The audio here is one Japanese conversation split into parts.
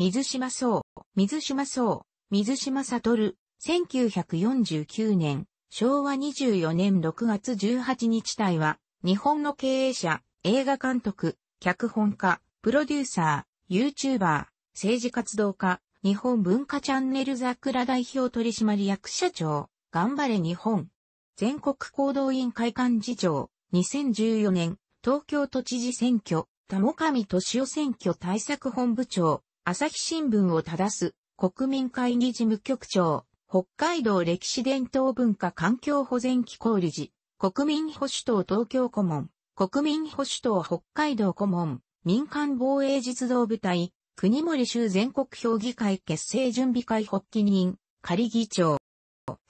水島荘、水島荘、水島悟、1949年、昭和24年6月18日隊は、日本の経営者、映画監督、脚本家、プロデューサー、YouTuber、政治活動家、日本文化チャンネル桜代表取締役社長、頑張れ日本。全国行動委員会幹事長、2014年、東京都知事選挙、田上敏夫選挙対策本部長、朝日新聞を正す、国民会議事務局長、北海道歴史伝統文化環境保全機構理事、国民保守党東京顧問、国民保守党北海道顧問、民間防衛実動部隊、国森州全国評議会結成準備会発起人、仮議長。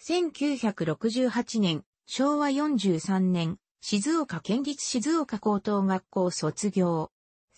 1968年、昭和43年、静岡県立静岡高等学校卒業。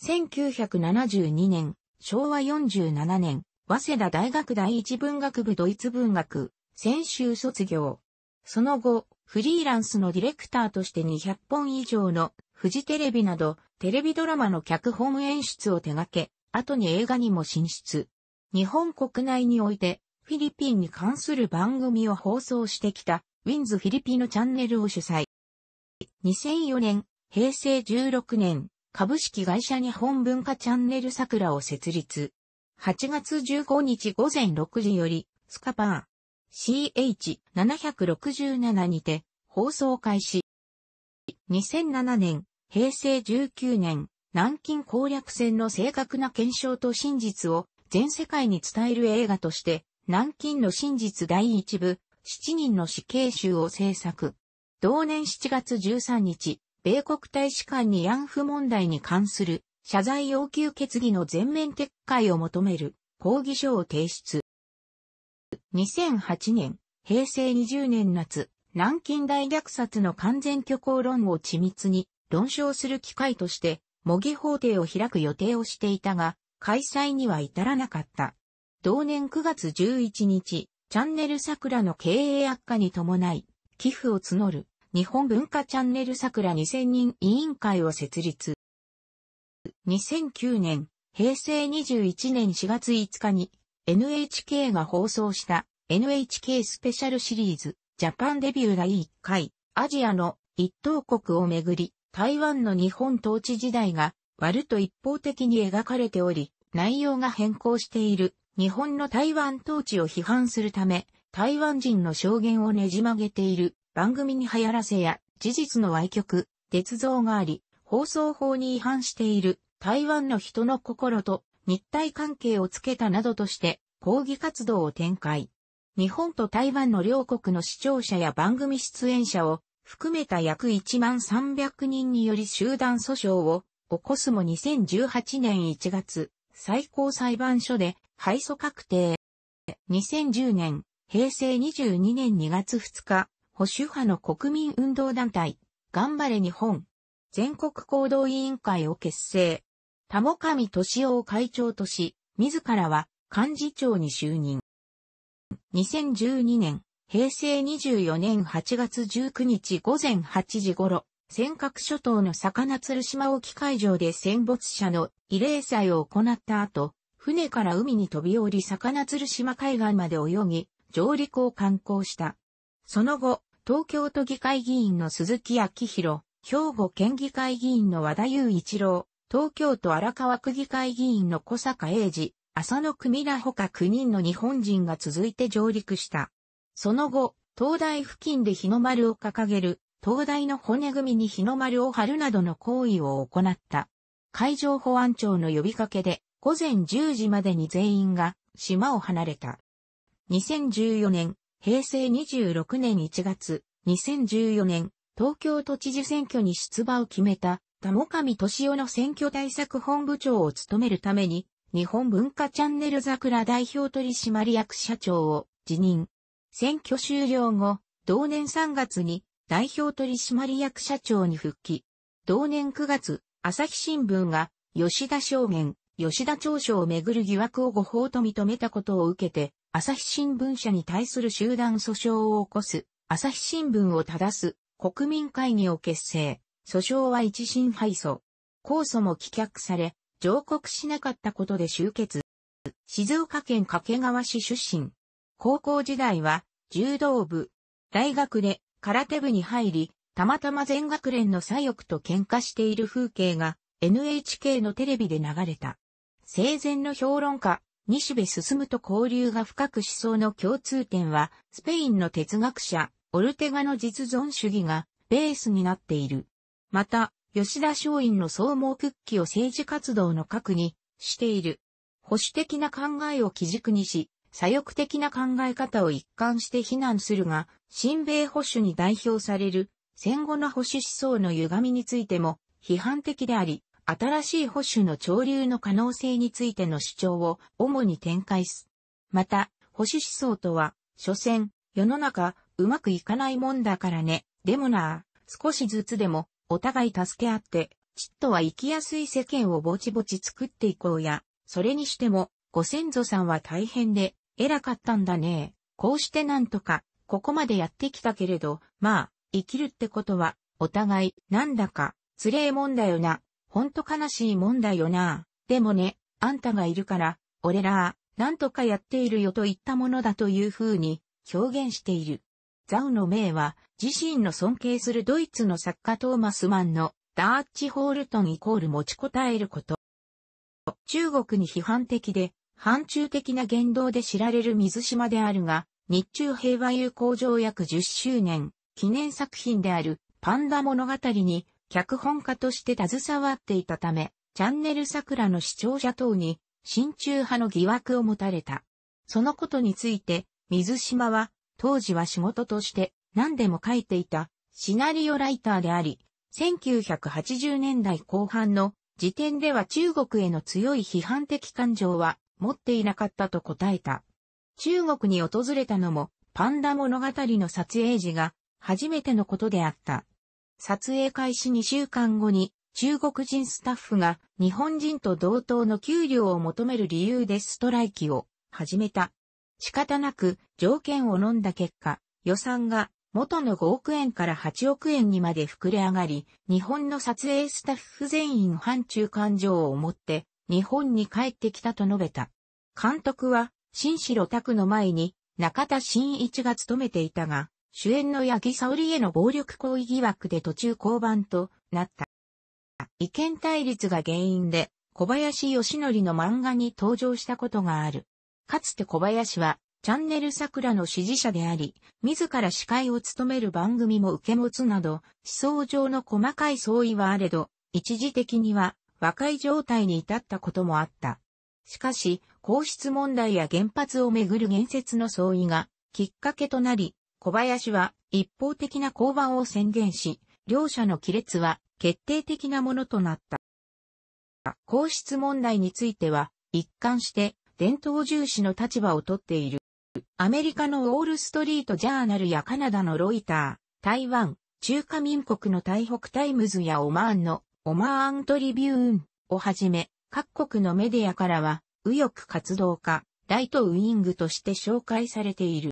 1972年、昭和47年、早稲田大学第一文学部ドイツ文学、専修卒業。その後、フリーランスのディレクターとして200本以上のフジテレビなどテレビドラマの脚本演出を手掛け、後に映画にも進出。日本国内においてフィリピンに関する番組を放送してきたウィンズフィリピンのチャンネルを主催。2004年、平成16年、株式会社日本文化チャンネル桜を設立。8月15日午前6時より、スカパー CH767 にて放送開始。2007年、平成19年、南京攻略戦の正確な検証と真実を全世界に伝える映画として、南京の真実第一部、7人の死刑囚を制作。同年7月13日、米国大使館に慰安婦問題に関する謝罪要求決議の全面撤回を求める抗議書を提出。2008年、平成20年夏、南京大虐殺の完全虚構論を緻密に論証する機会として、模擬法廷を開く予定をしていたが、開催には至らなかった。同年9月11日、チャンネル桜の経営悪化に伴い、寄付を募る日本文化チャンネル桜2000人委員会を設立。2009年、平成21年4月5日に NHK が放送した NHK スペシャルシリーズジャパンデビュー第1回アジアの一等国をめぐり台湾の日本統治時代が割ると一方的に描かれており内容が変更している日本の台湾統治を批判するため台湾人の証言をねじ曲げている番組に流行らせや、事実の歪曲、鉄像があり、放送法に違反している台湾の人の心と日体関係をつけたなどとして抗議活動を展開。日本と台湾の両国の視聴者や番組出演者を含めた約1万300人により集団訴訟を起こすも2018年1月最高裁判所で敗訴確定。2010年平成22年2月2日保守派の国民運動団体、頑張れ日本、全国行動委員会を結成。田も上敏夫を会長とし、自らは幹事長に就任。2012年、平成24年8月19日午前8時頃、尖閣諸島の魚鶴島沖海上で戦没者の慰霊祭を行った後、船から海に飛び降り魚鶴島海岸まで泳ぎ、上陸を観光した。その後、東京都議会議員の鈴木昭弘、兵庫県議会議員の和田雄一郎、東京都荒川区議会議員の小坂英二、浅野組らほか9人の日本人が続いて上陸した。その後、東大付近で日の丸を掲げる、東大の骨組みに日の丸を貼るなどの行為を行った。海上保安庁の呼びかけで、午前10時までに全員が島を離れた。2014年、平成26年1月、2014年、東京都知事選挙に出馬を決めた、田も上俊夫の選挙対策本部長を務めるために、日本文化チャンネル桜代表取締役社長を辞任。選挙終了後、同年3月に代表取締役社長に復帰。同年9月、朝日新聞が吉田証言、吉田長所をめぐる疑惑を誤報と認めたことを受けて、朝日新聞社に対する集団訴訟を起こす、朝日新聞を正す、国民会議を結成、訴訟は一審敗訴。控訴も棄却され、上告しなかったことで終結。静岡県掛川市出身。高校時代は、柔道部。大学で、空手部に入り、たまたま全学連の左翼と喧嘩している風景が、NHK のテレビで流れた。生前の評論家、西部進と交流が深く思想の共通点は、スペインの哲学者、オルテガの実存主義がベースになっている。また、吉田松陰の総合復帰を政治活動の核にしている。保守的な考えを基軸にし、左翼的な考え方を一貫して非難するが、新米保守に代表される戦後の保守思想の歪みについても批判的であり、新しい保守の潮流の可能性についての主張を主に展開す。また、保守思想とは、所詮、世の中、うまくいかないもんだからね、でもな少しずつでも、お互い助け合って、ちっとは生きやすい世間をぼちぼち作っていこうや、それにしても、ご先祖さんは大変で、偉かったんだね。こうしてなんとか、ここまでやってきたけれど、まあ、生きるってことは、お互い、なんだか、つれえもんだよな、ほんと悲しいもんだよなでもね、あんたがいるから、俺ら、なんとかやっているよと言ったものだという風に表現している。ザウの名は、自身の尊敬するドイツの作家トーマスマンのダーッチ・ホールトンイコール持ちこたえること。中国に批判的で、反中的な言動で知られる水島であるが、日中平和友好条約10周年記念作品であるパンダ物語に脚本家として携わっていたため、チャンネル桜の視聴者等に、親中派の疑惑を持たれた。そのことについて、水島は、当時は仕事として何でも書いていたシナリオライターであり、1980年代後半の時点では中国への強い批判的感情は持っていなかったと答えた。中国に訪れたのもパンダ物語の撮影時が初めてのことであった。撮影開始2週間後に中国人スタッフが日本人と同等の給料を求める理由でストライキを始めた。仕方なく条件を飲んだ結果、予算が元の5億円から8億円にまで膨れ上がり、日本の撮影スタッフ全員反中感情を持って日本に帰ってきたと述べた。監督は新城拓の前に中田新一が務めていたが、主演の八木沙織への暴力行為疑惑で途中降板となった。意見対立が原因で、小林義則の漫画に登場したことがある。かつて小林は、チャンネル桜の支持者であり、自ら司会を務める番組も受け持つなど、思想上の細かい相違はあれど、一時的には和解状態に至ったこともあった。しかし、皇室問題や原発をめぐる言説の相違がきっかけとなり、小林は一方的な降板を宣言し、両者の亀裂は決定的なものとなった。皇室問題については、一貫して伝統重視の立場をとっている。アメリカのウォール・ストリート・ジャーナルやカナダのロイター、台湾、中華民国の台北タイムズやオマーンのオマーントリビューンをはじめ、各国のメディアからは、右翼活動家、ライトウイングとして紹介されている。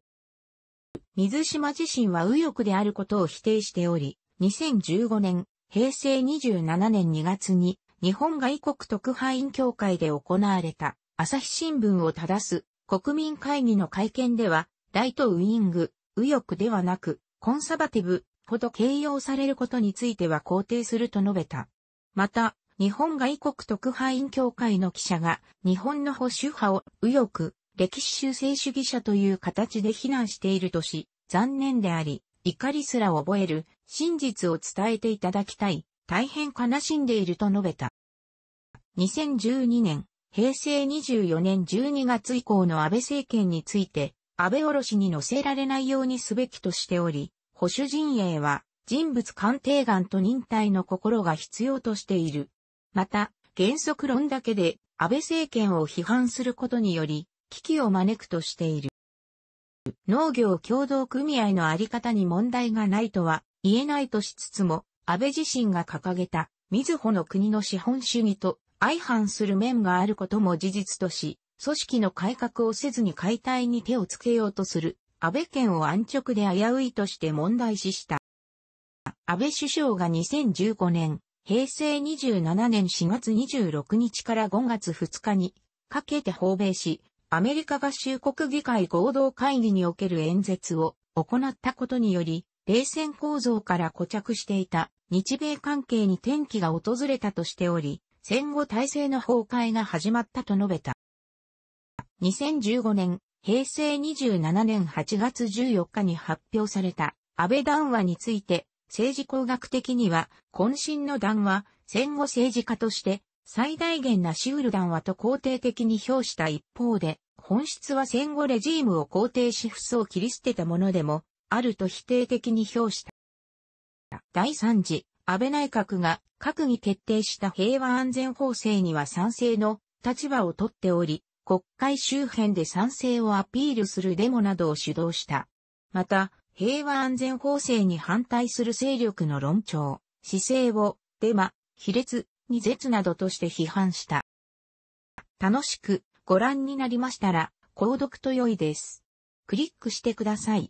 水島自身は右翼であることを否定しており、2015年、平成27年2月に、日本外国特派員協会で行われた、朝日新聞を正す国民会議の会見では、ライトウィング、右翼ではなく、コンサバティブほど形容されることについては肯定すると述べた。また、日本外国特派員協会の記者が、日本の保守派を右翼、歴史修正主義者という形で非難しているとし、残念であり、怒りすら覚える、真実を伝えていただきたい、大変悲しんでいると述べた。2012年、平成24年12月以降の安倍政権について、安倍おろしに乗せられないようにすべきとしており、保守陣営は人物鑑定眼と忍耐の心が必要としている。また、原則論だけで安倍政権を批判することにより、危機を招くとしている。農業協同組合のあり方に問題がないとは言えないとしつつも、安倍自身が掲げた、水穂の国の資本主義と相反する面があることも事実とし、組織の改革をせずに解体に手をつけようとする、安倍県を安直で危ういとして問題視した。安倍首相が2015年、平成27年4月26日から5月2日にかけて訪米し、アメリカ合衆国議会合同会議における演説を行ったことにより、冷戦構造から固着していた日米関係に転機が訪れたとしており、戦後体制の崩壊が始まったと述べた。2015年、平成27年8月14日に発表された安倍談話について、政治工学的には、渾身の談話、戦後政治家として最大限なシウルダンはと肯定的に評した一方で、本質は戦後レジームを肯定し不を切り捨てたものでも、あると否定的に評した。第3次、安倍内閣が閣議決定した平和安全法制には賛成の立場をとっており、国会周辺で賛成をアピールするデモなどを主導した。また、平和安全法制に反対する勢力の論調、姿勢を、デマ、卑劣、に絶などとして批判した。楽しくご覧になりましたら、購読と良いです。クリックしてください。